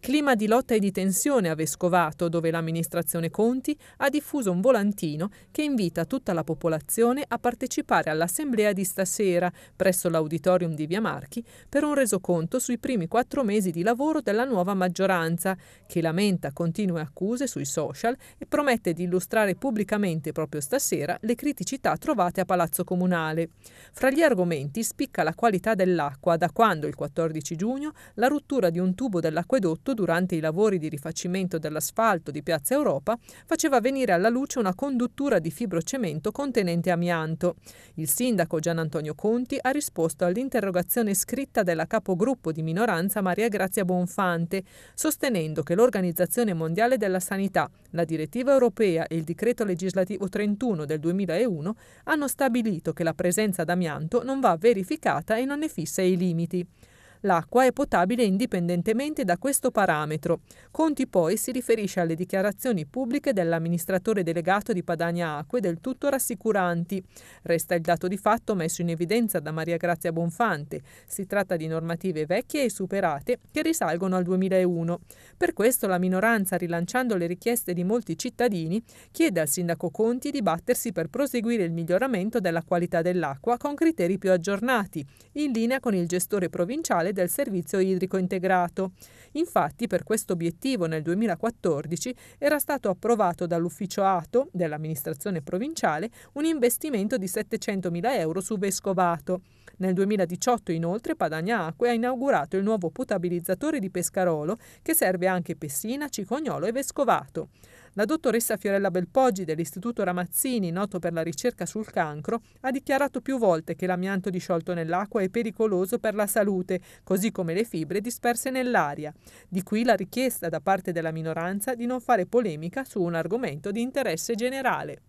Clima di lotta e di tensione a Vescovato, dove l'amministrazione Conti ha diffuso un volantino che invita tutta la popolazione a partecipare all'assemblea di stasera presso l'auditorium di Via Marchi per un resoconto sui primi quattro mesi di lavoro della nuova maggioranza, che lamenta continue accuse sui social e promette di illustrare pubblicamente proprio stasera le criticità trovate a Palazzo Comunale. Fra gli argomenti spicca la qualità dell'acqua da quando il 14 giugno la rottura di un tubo dell'acquedotto soprattutto durante i lavori di rifacimento dell'asfalto di Piazza Europa, faceva venire alla luce una conduttura di fibrocemento contenente amianto. Il sindaco Gian Antonio Conti ha risposto all'interrogazione scritta della capogruppo di minoranza Maria Grazia Bonfante, sostenendo che l'Organizzazione Mondiale della Sanità, la direttiva europea e il decreto legislativo 31 del 2001 hanno stabilito che la presenza d'amianto non va verificata e non ne fissa i limiti. L'acqua è potabile indipendentemente da questo parametro. Conti poi si riferisce alle dichiarazioni pubbliche dell'amministratore delegato di Padania Acque del tutto rassicuranti. Resta il dato di fatto messo in evidenza da Maria Grazia Bonfante. Si tratta di normative vecchie e superate che risalgono al 2001. Per questo la minoranza, rilanciando le richieste di molti cittadini, chiede al sindaco Conti di battersi per proseguire il miglioramento della qualità dell'acqua con criteri più aggiornati, in linea con il gestore provinciale nazionale del servizio idrico integrato. Infatti per questo obiettivo nel 2014 era stato approvato dall'ufficio ATO dell'amministrazione provinciale un investimento di 700.000 euro su Vescovato. Nel 2018 inoltre Padania Acque ha inaugurato il nuovo potabilizzatore di Pescarolo che serve anche Pessina, Cicognolo e Vescovato. La dottoressa Fiorella Belpoggi dell'Istituto Ramazzini, noto per la ricerca sul cancro, ha dichiarato più volte che l'amianto disciolto nell'acqua è pericoloso per la salute, così come le fibre disperse nell'aria. Di qui la richiesta da parte della minoranza di non fare polemica su un argomento di interesse generale.